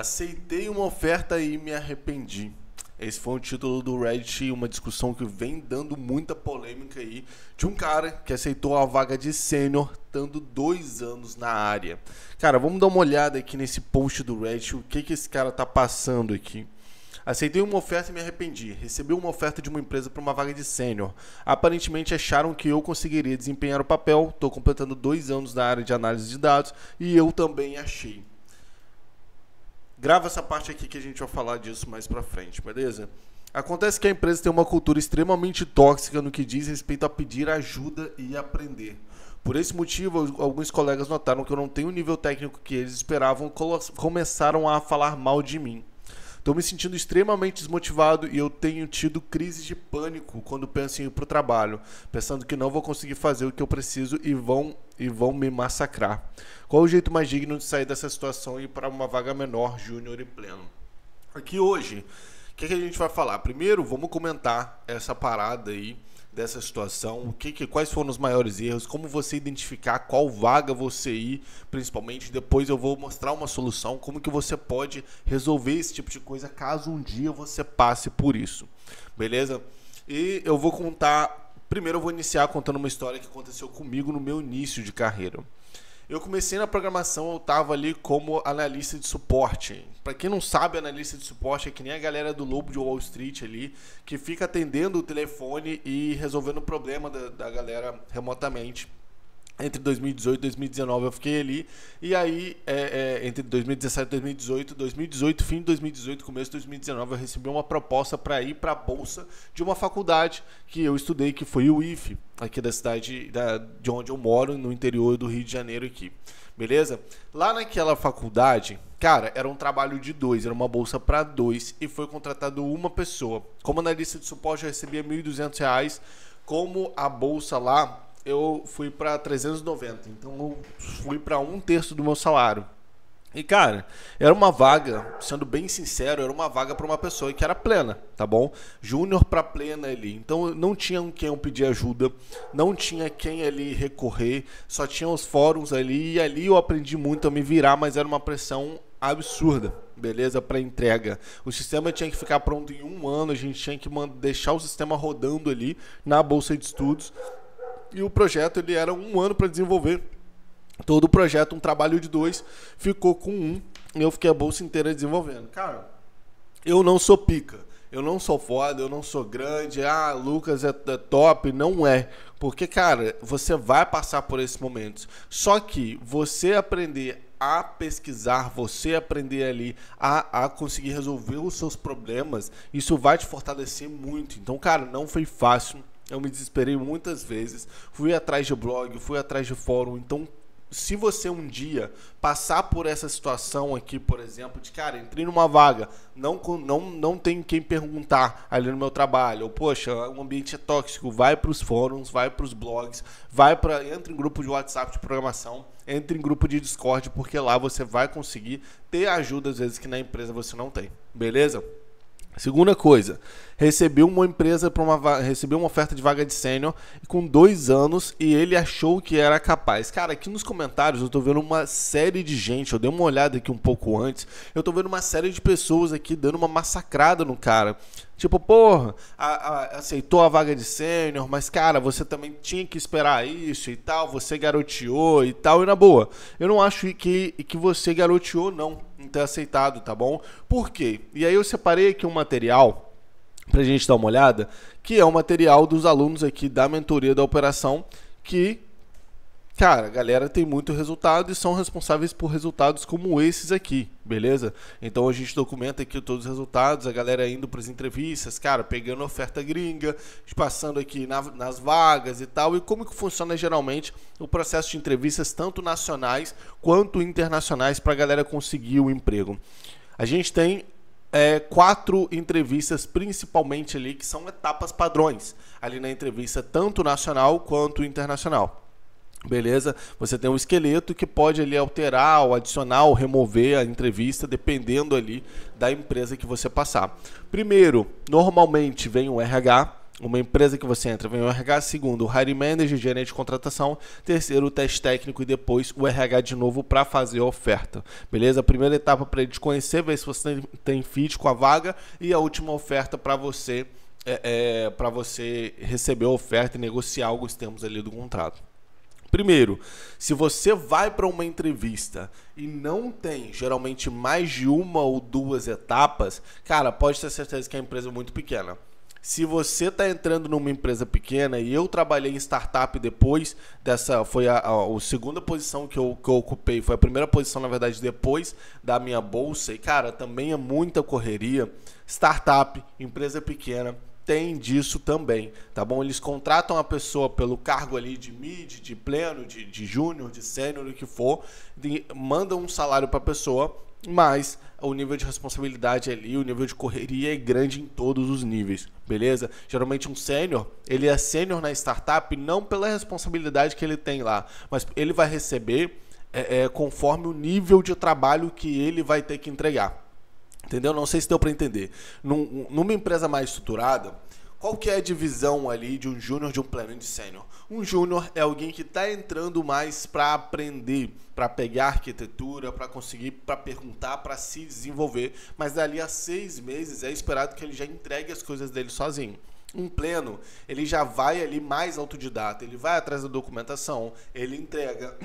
Aceitei uma oferta e me arrependi. Esse foi o título do Reddit, uma discussão que vem dando muita polêmica aí, de um cara que aceitou a vaga de sênior, estando dois anos na área. Cara, vamos dar uma olhada aqui nesse post do Reddit, o que, que esse cara tá passando aqui. Aceitei uma oferta e me arrependi. Recebi uma oferta de uma empresa para uma vaga de sênior. Aparentemente acharam que eu conseguiria desempenhar o papel. Estou completando dois anos na área de análise de dados e eu também achei. Grava essa parte aqui que a gente vai falar disso mais pra frente, beleza? Acontece que a empresa tem uma cultura extremamente tóxica no que diz respeito a pedir ajuda e aprender. Por esse motivo, alguns colegas notaram que eu não tenho o nível técnico que eles esperavam e começaram a falar mal de mim. Estou me sentindo extremamente desmotivado e eu tenho tido crises de pânico quando penso em ir para o trabalho, pensando que não vou conseguir fazer o que eu preciso e vão e vão me massacrar. Qual o jeito mais digno de sair dessa situação e ir para uma vaga menor, júnior e pleno? Aqui hoje, o que, que a gente vai falar? Primeiro, vamos comentar essa parada aí dessa situação? O que, que, quais foram os maiores erros? Como você identificar qual vaga você ir, principalmente? Depois eu vou mostrar uma solução, como que você pode resolver esse tipo de coisa caso um dia você passe por isso. Beleza? E eu vou contar. Primeiro eu vou iniciar contando uma história que aconteceu comigo no meu início de carreira. Eu comecei na programação, eu estava ali como analista de suporte. Para quem não sabe, analista de suporte é que nem a galera do Lobo de Wall Street ali, que fica atendendo o telefone e resolvendo o problema da, da galera remotamente entre 2018 e 2019 eu fiquei ali. E aí, é, é, entre 2017 e 2018, 2018, fim de 2018, começo de 2019, eu recebi uma proposta para ir para a Bolsa de uma faculdade que eu estudei, que foi o IFE, aqui da cidade da, de onde eu moro, no interior do Rio de Janeiro aqui. Beleza? Lá naquela faculdade, cara, era um trabalho de dois, era uma bolsa para dois e foi contratado uma pessoa. Como analista de suporte, eu recebia R$ 1.200, como a bolsa lá eu fui para 390. Então eu fui para um terço do meu salário. E cara, era uma vaga, sendo bem sincero, era uma vaga para uma pessoa que era plena, tá bom? Júnior para plena ali. Então não tinha quem eu pedir ajuda, não tinha quem ali recorrer, só tinha os fóruns ali e ali eu aprendi muito a me virar, mas era uma pressão absurda, beleza? Para entrega. O sistema tinha que ficar pronto em um ano, a gente tinha que deixar o sistema rodando ali na bolsa de estudos e o projeto ele era um ano para desenvolver todo o projeto, um trabalho de dois, ficou com um, e eu fiquei a bolsa inteira desenvolvendo. Cara, eu não sou pica, eu não sou foda, eu não sou grande, ah, Lucas é, é top, não é. Porque, cara, você vai passar por esses momentos. Só que você aprender a pesquisar, você aprender ali a, a conseguir resolver os seus problemas, isso vai te fortalecer muito. Então, cara, não foi fácil. Eu me desesperei muitas vezes, fui atrás de blog, fui atrás de fórum. Então, se você um dia passar por essa situação aqui, por exemplo, de cara, entrei numa vaga, não não não tem quem perguntar ali no meu trabalho, ou poxa, o ambiente é tóxico, vai para os fóruns, vai para os blogs, vai para entra em grupo de WhatsApp de programação, entra em grupo de Discord, porque lá você vai conseguir ter ajuda às vezes que na empresa você não tem. Beleza? Segunda coisa, recebeu uma empresa para uma recebeu uma oferta de vaga de sênior com dois anos e ele achou que era capaz. Cara, aqui nos comentários eu estou vendo uma série de gente. Eu dei uma olhada aqui um pouco antes. Eu estou vendo uma série de pessoas aqui dando uma massacrada no cara. Tipo, porra, a, a, aceitou a vaga de sênior, mas cara, você também tinha que esperar isso e tal, você garoteou e tal, e na boa. Eu não acho que, que você garoteou, não ter aceitado, tá bom? Por quê? E aí eu separei aqui um material para a gente dar uma olhada, que é o material dos alunos aqui da mentoria da operação que cara, a galera tem muito resultado e são responsáveis por resultados como esses aqui, beleza? Então a gente documenta aqui todos os resultados, a galera indo para as entrevistas, cara, pegando oferta gringa, passando aqui na, nas vagas e tal, e como que funciona geralmente o processo de entrevistas, tanto nacionais quanto internacionais, para a galera conseguir o emprego. A gente tem é, quatro entrevistas, principalmente ali, que são etapas padrões, ali na entrevista, tanto nacional quanto internacional. Beleza? Você tem um esqueleto que pode ali alterar, ou adicionar, ou remover a entrevista, dependendo ali da empresa que você passar. Primeiro, normalmente vem o RH, uma empresa que você entra, vem o RH, segundo, o hiring manager, gerente de contratação, terceiro, o teste técnico e depois o RH de novo para fazer a oferta. Beleza? A primeira etapa para ele te conhecer, ver se você tem fit com a vaga e a última oferta para você é, é para você receber a oferta e negociar alguns termos ali do contrato. Primeiro, se você vai para uma entrevista e não tem geralmente mais de uma ou duas etapas, cara, pode ter certeza que é a empresa é muito pequena. Se você está entrando numa empresa pequena e eu trabalhei em startup depois dessa foi a, a, a segunda posição que eu, que eu ocupei foi a primeira posição na verdade depois da minha bolsa e cara também é muita correria startup empresa pequena tem disso também, tá bom? Eles contratam a pessoa pelo cargo ali de mid, de pleno, de, de júnior, de sênior, o que for, de, mandam um salário para a pessoa, mas o nível de responsabilidade é ali, o nível de correria é grande em todos os níveis, beleza? Geralmente um sênior, ele é sênior na startup não pela responsabilidade que ele tem lá, mas ele vai receber é, é, conforme o nível de trabalho que ele vai ter que entregar. Entendeu? Não sei se deu para entender. Num, numa empresa mais estruturada, qual que é a divisão ali de um júnior de um pleno de sênior? Um júnior é alguém que está entrando mais para aprender, para pegar arquitetura, para conseguir, para perguntar, para se desenvolver. Mas dali a seis meses é esperado que ele já entregue as coisas dele sozinho. Um pleno, ele já vai ali mais autodidata, ele vai atrás da documentação, ele entrega.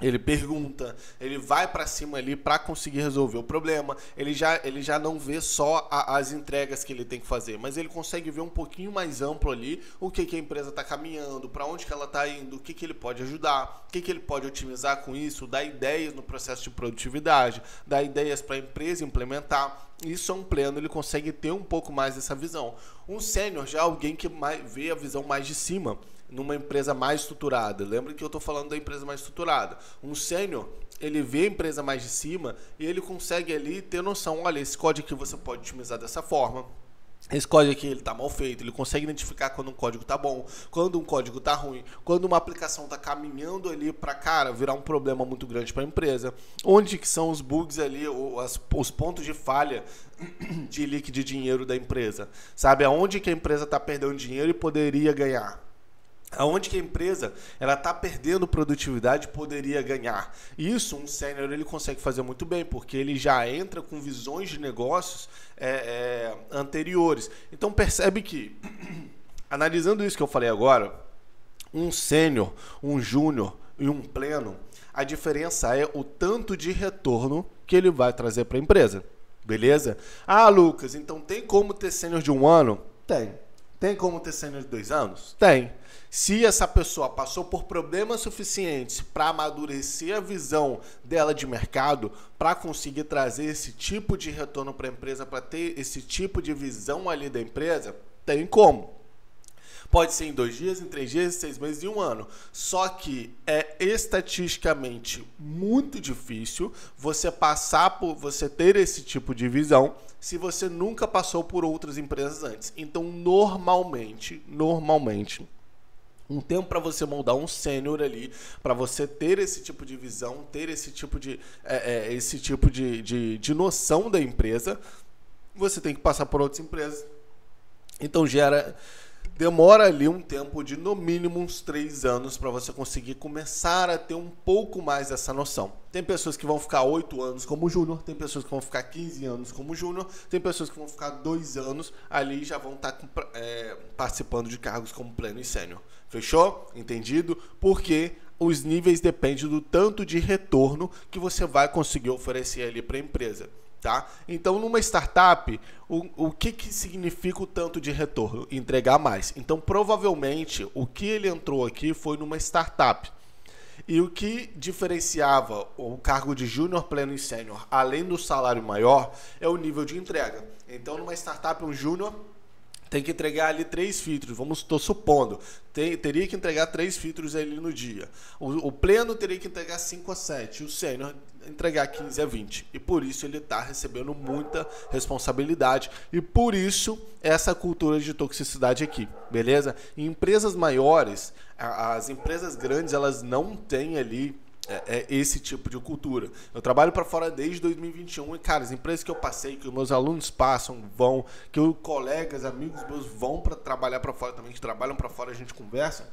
Ele pergunta, ele vai para cima ali para conseguir resolver o problema. Ele já, ele já não vê só a, as entregas que ele tem que fazer, mas ele consegue ver um pouquinho mais amplo ali o que, que a empresa está caminhando, para onde que ela está indo, o que, que ele pode ajudar, o que, que ele pode otimizar com isso, dar ideias no processo de produtividade, dar ideias para a empresa implementar. Isso é um pleno, ele consegue ter um pouco mais dessa visão. Um sênior já é alguém que mais, vê a visão mais de cima numa empresa mais estruturada. Lembra que eu estou falando da empresa mais estruturada. Um sênior, ele vê a empresa mais de cima e ele consegue ali ter noção, olha, esse código aqui você pode otimizar dessa forma. Esse código aqui ele tá mal feito, ele consegue identificar quando um código está bom, quando um código está ruim, quando uma aplicação está caminhando ali para cara virar um problema muito grande para a empresa. Onde que são os bugs ali, ou as, os pontos de falha de leak de dinheiro da empresa? Sabe aonde que a empresa está perdendo dinheiro e poderia ganhar? aonde que a empresa ela está perdendo produtividade poderia ganhar isso um sênior ele consegue fazer muito bem porque ele já entra com visões de negócios é, é, anteriores então percebe que analisando isso que eu falei agora um sênior um júnior e um pleno a diferença é o tanto de retorno que ele vai trazer para a empresa beleza ah Lucas então tem como ter sênior de um ano tem tem como ter sênior de dois anos? Tem. Se essa pessoa passou por problemas suficientes para amadurecer a visão dela de mercado, para conseguir trazer esse tipo de retorno para a empresa, para ter esse tipo de visão ali da empresa, tem como. Pode ser em dois dias, em três dias, em seis meses, em um ano. Só que é estatisticamente muito difícil você passar por, você ter esse tipo de visão se você nunca passou por outras empresas antes. Então, normalmente, normalmente, um tempo para você moldar um sênior ali, para você ter esse tipo de visão, ter esse tipo de, é, é, esse tipo de, de, de noção da empresa, você tem que passar por outras empresas. Então gera demora ali um tempo de no mínimo uns três anos para você conseguir começar a ter um pouco mais dessa noção. Tem pessoas que vão ficar oito anos como júnior, tem pessoas que vão ficar 15 anos como júnior, tem pessoas que vão ficar dois anos ali e já vão estar tá, é, participando de cargos como pleno e sênior. Fechou? Entendido? Porque os níveis dependem do tanto de retorno que você vai conseguir oferecer ali para a empresa. Tá? Então, numa startup, o, o que, que significa o tanto de retorno? Entregar mais. Então, provavelmente, o que ele entrou aqui foi numa startup. E o que diferenciava o cargo de júnior, pleno e sênior, além do salário maior, é o nível de entrega. Então, numa startup, um júnior tem que entregar ali três filtros, vamos, estou supondo, tem, teria que entregar três filtros ali no dia. O, o, pleno teria que entregar 5 a 7, o sênior entregar 15 a 20. E por isso ele está recebendo muita responsabilidade e por isso essa cultura de toxicidade aqui, beleza? Em empresas maiores, as empresas grandes, elas não têm ali é, é, esse tipo de cultura. Eu trabalho para fora desde 2021 e, cara, as empresas que eu passei, que os meus alunos passam, vão, que os colegas, amigos meus vão para trabalhar para fora também, que trabalham para fora, a gente conversa.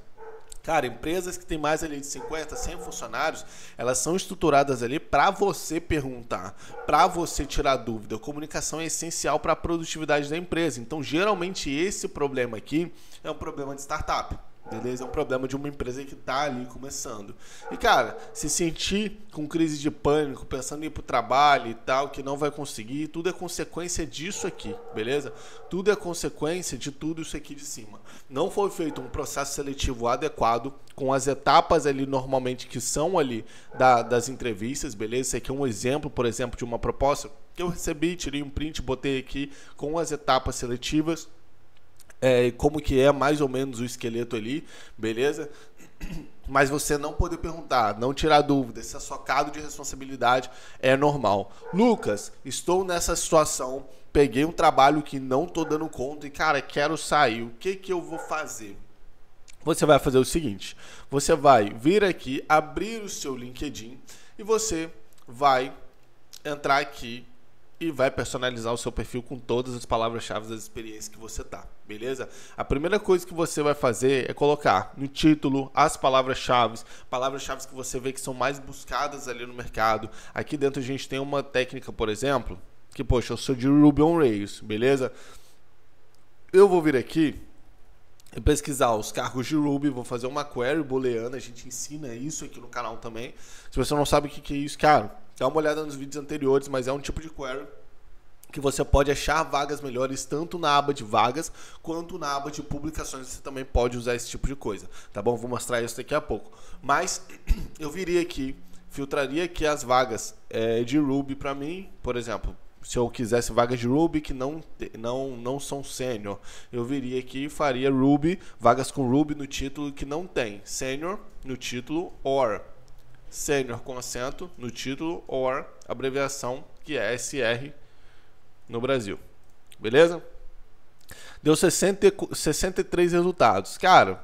Cara, empresas que tem mais ali de 50, 100 funcionários, elas são estruturadas ali para você perguntar, para você tirar dúvida. A comunicação é essencial para a produtividade da empresa. Então, geralmente esse problema aqui é um problema de startup. Beleza? É um problema de uma empresa que está ali começando. E, cara, se sentir com crise de pânico, pensando em ir pro trabalho e tal, que não vai conseguir, tudo é consequência disso aqui, beleza? Tudo é consequência de tudo isso aqui de cima. Não foi feito um processo seletivo adequado, com as etapas ali normalmente que são ali da, das entrevistas, beleza? Isso aqui é um exemplo, por exemplo, de uma proposta que eu recebi, tirei um print, botei aqui com as etapas seletivas é, como que é mais ou menos o esqueleto ali, beleza? Mas você não poder perguntar, não tirar dúvida, esse socado de responsabilidade é normal. Lucas, estou nessa situação, peguei um trabalho que não tô dando conta e, cara, quero sair. O que que eu vou fazer? Você vai fazer o seguinte: você vai vir aqui, abrir o seu LinkedIn e você vai entrar aqui vai personalizar o seu perfil com todas as palavras-chave das experiências que você tá, beleza? A primeira coisa que você vai fazer é colocar no título as palavras-chave, palavras-chave que você vê que são mais buscadas ali no mercado. Aqui dentro a gente tem uma técnica, por exemplo, que, poxa, eu sou de Ruby on Rails, beleza? Eu vou vir aqui e pesquisar os cargos de Ruby, vou fazer uma query booleana, a gente ensina isso aqui no canal também. Se você não sabe o que é isso, cara Dá uma olhada nos vídeos anteriores, mas é um tipo de query que você pode achar vagas melhores tanto na aba de vagas quanto na aba de publicações. Você também pode usar esse tipo de coisa, tá bom? Vou mostrar isso daqui a pouco. Mas eu viria aqui, filtraria aqui as vagas é, de Ruby para mim, por exemplo. Se eu quisesse vagas de Ruby que não, não, não são sênior, eu viria aqui e faria Ruby, vagas com Ruby no título que não tem sênior no título or sênior com acento no título ou abreviação que é SR no Brasil. Beleza? Deu 60, 63 resultados. Cara,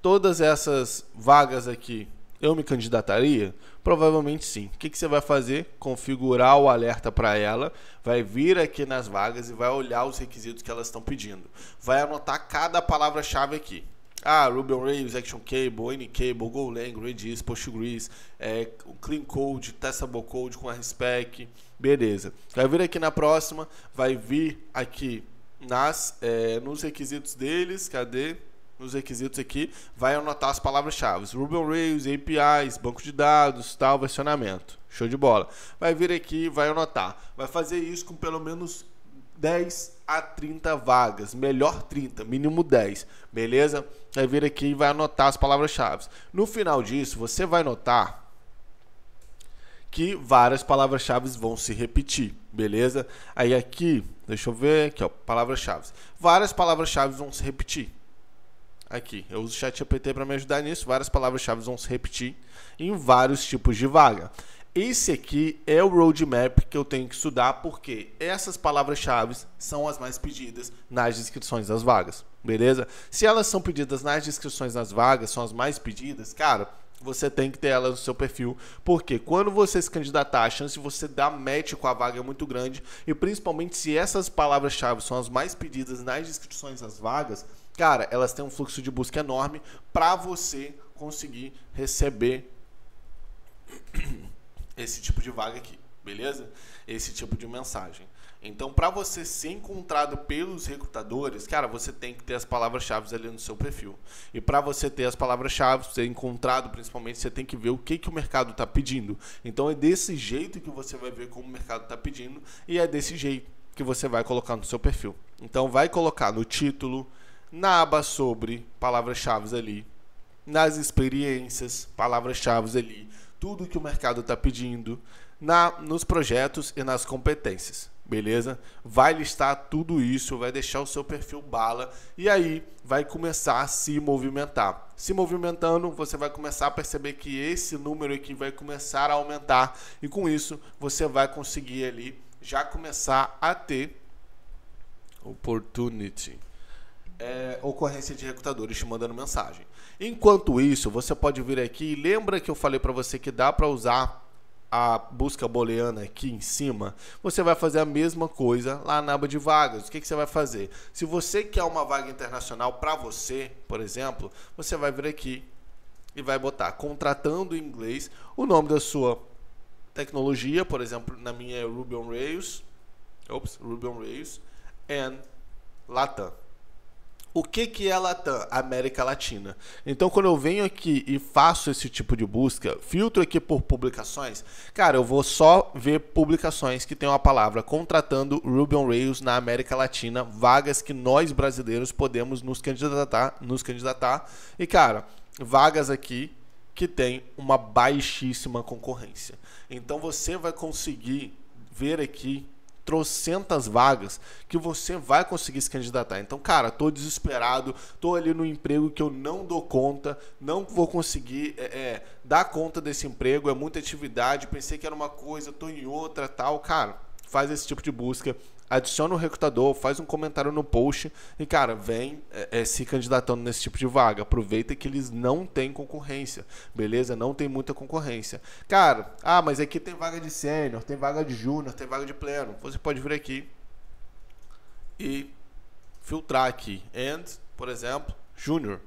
todas essas vagas aqui eu me candidataria? Provavelmente sim. O que, que você vai fazer? Configurar o alerta para ela, vai vir aqui nas vagas e vai olhar os requisitos que elas estão pedindo. Vai anotar cada palavra-chave aqui. Ah, Ruben Rails, Action Cable, N Cable, Golang, Redis, Postgres, é, Clean Code, Testable Code com RSpec. Beleza. Vai vir aqui na próxima, vai vir aqui nas, é, nos requisitos deles. Cadê? Nos requisitos aqui, vai anotar as palavras-chave. Ruby on Rails, APIs, banco de dados, tal, versionamento. Show de bola. Vai vir aqui, vai anotar. Vai fazer isso com pelo menos 10 a 30 vagas, melhor 30, mínimo 10, beleza? Vai vir aqui e vai anotar as palavras-chave. No final disso, você vai notar que várias palavras-chave vão se repetir, beleza? Aí aqui, deixa eu ver aqui, ó, palavras-chave. Várias palavras-chave vão se repetir. Aqui, eu uso o ChatGPT para me ajudar nisso. Várias palavras-chave vão se repetir em vários tipos de vaga esse aqui é o roadmap que eu tenho que estudar, porque essas palavras-chave são as mais pedidas nas descrições das vagas, beleza? Se elas são pedidas nas descrições das vagas, são as mais pedidas, cara, você tem que ter elas no seu perfil, porque quando você se candidatar, a chance de você dar match com a vaga é muito grande, e principalmente se essas palavras-chave são as mais pedidas nas descrições das vagas, cara, elas têm um fluxo de busca enorme para você conseguir receber esse tipo de vaga aqui, beleza? Esse tipo de mensagem. Então, para você ser encontrado pelos recrutadores, cara, você tem que ter as palavras-chave ali no seu perfil. E para você ter as palavras-chave, ser encontrado, principalmente, você tem que ver o que, que o mercado está pedindo. Então, é desse jeito que você vai ver como o mercado está pedindo e é desse jeito que você vai colocar no seu perfil. Então, vai colocar no título, na aba sobre, palavras-chave ali, nas experiências, palavras-chave ali, tudo que o mercado está pedindo na, nos projetos e nas competências, beleza? Vai listar tudo isso, vai deixar o seu perfil bala e aí vai começar a se movimentar. Se movimentando, você vai começar a perceber que esse número aqui vai começar a aumentar e com isso você vai conseguir ali já começar a ter opportunity é, ocorrência de recrutadores te mandando mensagem. Enquanto isso, você pode vir aqui. Lembra que eu falei para você que dá para usar a busca booleana aqui em cima? Você vai fazer a mesma coisa lá na aba de vagas. O que, que você vai fazer? Se você quer uma vaga internacional para você, por exemplo, você vai vir aqui e vai botar contratando em inglês o nome da sua tecnologia, por exemplo, na minha é Ruby on Rails. Ops, Ruby on Rails and Latam o que, que é Latam? América Latina. Então, quando eu venho aqui e faço esse tipo de busca, filtro aqui por publicações, cara, eu vou só ver publicações que tem uma palavra contratando Ruby on Rails na América Latina, vagas que nós brasileiros podemos nos candidatar, nos candidatar. E, cara, vagas aqui que tem uma baixíssima concorrência. Então, você vai conseguir ver aqui trocentas vagas que você vai conseguir se candidatar. Então, cara, tô desesperado, tô ali no emprego que eu não dou conta, não vou conseguir é, é, dar conta desse emprego, é muita atividade, pensei que era uma coisa, tô em outra, tal. Cara, faz esse tipo de busca adiciona o um recrutador, faz um comentário no post e, cara, vem é, é, se candidatando nesse tipo de vaga. Aproveita que eles não têm concorrência, beleza? Não tem muita concorrência. Cara, ah, mas aqui tem vaga de sênior, tem vaga de júnior, tem vaga de pleno. Você pode vir aqui e filtrar aqui. And, por exemplo, júnior.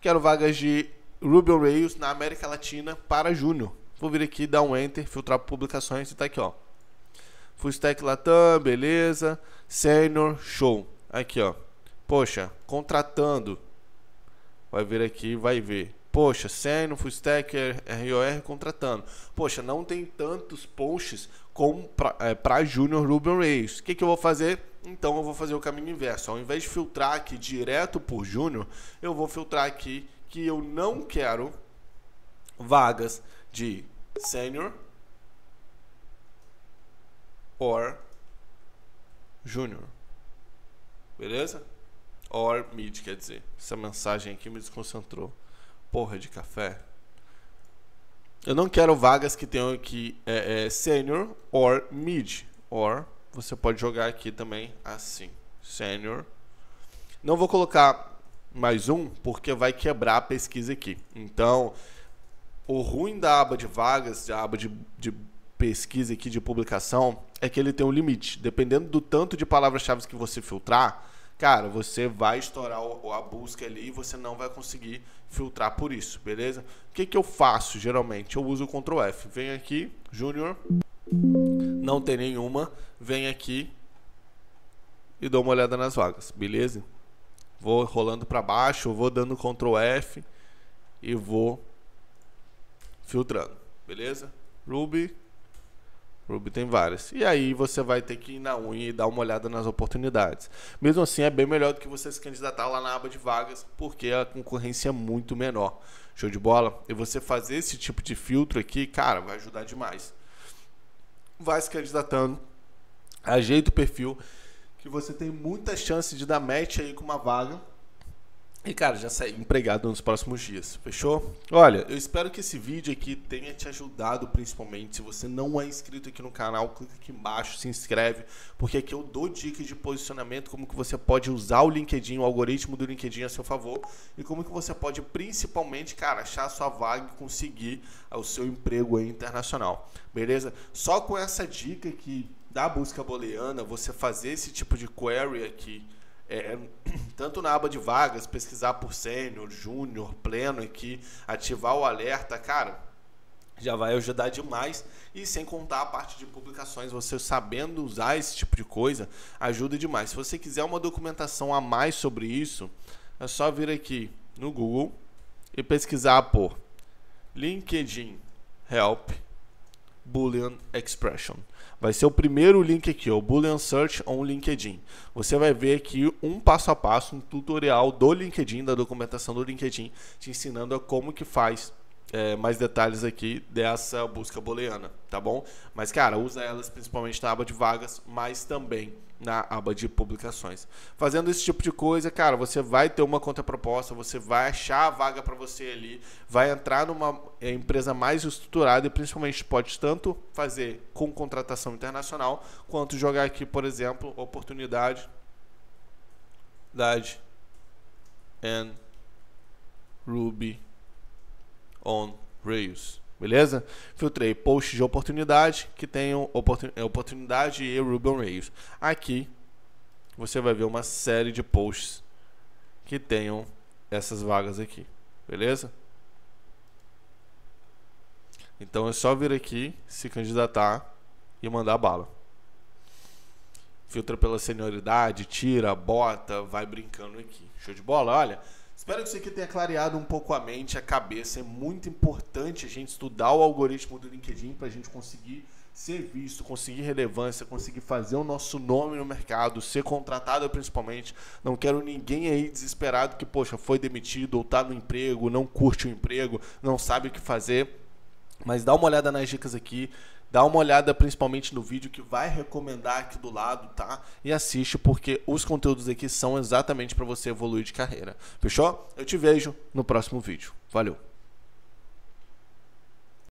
Quero vagas de Ruby Reyes Rails na América Latina para júnior. Vou vir aqui, dar um enter, filtrar publicações e tá aqui, ó Full Stack Latam, beleza. Senior, show. Aqui, ó. Poxa, contratando. Vai vir aqui, vai ver. Poxa, Senior, Full Stack, ROR contratando. Poxa, não tem tantos posts como para é, Junior Ruben Reis. O que, que eu vou fazer? Então eu vou fazer o caminho inverso. Ao invés de filtrar aqui direto por Júnior, eu vou filtrar aqui que eu não quero vagas de Sênior or júnior. Beleza? Or mid, quer dizer. Essa mensagem aqui me desconcentrou. Porra de café. Eu não quero vagas que tenham aqui é, é, sênior or mid. Or você pode jogar aqui também assim. Sênior. Não vou colocar mais um, porque vai quebrar a pesquisa aqui. Então, o ruim da aba de vagas, da aba de, de pesquisa aqui, de publicação, é que ele tem um limite. Dependendo do tanto de palavras-chave que você filtrar, cara, você vai estourar a busca ali e você não vai conseguir filtrar por isso, beleza? O que, que eu faço geralmente? Eu uso o Ctrl F. Vem aqui, Júnior. Não tem nenhuma. Vem aqui e dou uma olhada nas vagas, beleza? Vou rolando para baixo, vou dando Ctrl F e vou filtrando, beleza? Ruby Ruby tem várias. E aí você vai ter que ir na unha e dar uma olhada nas oportunidades. Mesmo assim, é bem melhor do que você se candidatar lá na aba de vagas, porque a concorrência é muito menor. Show de bola? E você fazer esse tipo de filtro aqui, cara, vai ajudar demais. Vai se candidatando, ajeita o perfil, que você tem muita chance de dar match aí com uma vaga e, cara, já sai empregado nos próximos dias, fechou? Olha, eu espero que esse vídeo aqui tenha te ajudado, principalmente. Se você não é inscrito aqui no canal, clica aqui embaixo, se inscreve, porque aqui eu dou dicas de posicionamento, como que você pode usar o LinkedIn, o algoritmo do LinkedIn a seu favor, e como que você pode, principalmente, cara, achar a sua vaga e conseguir ah, o seu emprego aí internacional, beleza? Só com essa dica aqui da busca booleana, você fazer esse tipo de query aqui, é, é tanto na aba de vagas, pesquisar por sênior, júnior, pleno aqui, ativar o alerta, cara, já vai ajudar demais. E sem contar a parte de publicações, você sabendo usar esse tipo de coisa, ajuda demais. Se você quiser uma documentação a mais sobre isso, é só vir aqui no Google e pesquisar por LinkedIn Help Boolean Expression vai ser o primeiro link aqui, o Boolean Search on LinkedIn. Você vai ver aqui um passo a passo, um tutorial do LinkedIn, da documentação do LinkedIn, te ensinando a como que faz é, mais detalhes aqui dessa busca booleana, tá bom? Mas, cara, usa elas principalmente na aba de vagas, mas também na aba de publicações. Fazendo esse tipo de coisa, cara, você vai ter uma contraproposta, você vai achar a vaga para você ali, vai entrar numa é, empresa mais estruturada e principalmente pode tanto fazer com contratação internacional quanto jogar aqui, por exemplo, oportunidade Dad and Ruby on Rails. Beleza? Filtrei posts de oportunidade que tenham oportun é, oportunidade e Ruben Rails. Aqui você vai ver uma série de posts que tenham essas vagas aqui. Beleza? Então é só vir aqui, se candidatar e mandar bala. Filtra pela senioridade, tira, bota, vai brincando aqui. Show de bola? Olha, Espero que isso aqui tenha clareado um pouco a mente, a cabeça. É muito importante a gente estudar o algoritmo do LinkedIn para a gente conseguir ser visto, conseguir relevância, conseguir fazer o nosso nome no mercado, ser contratado principalmente. Não quero ninguém aí desesperado que, poxa, foi demitido ou está no emprego, não curte o emprego, não sabe o que fazer. Mas dá uma olhada nas dicas aqui, Dá uma olhada principalmente no vídeo que vai recomendar aqui do lado, tá? E assiste porque os conteúdos aqui são exatamente para você evoluir de carreira. Fechou? Eu te vejo no próximo vídeo. Valeu.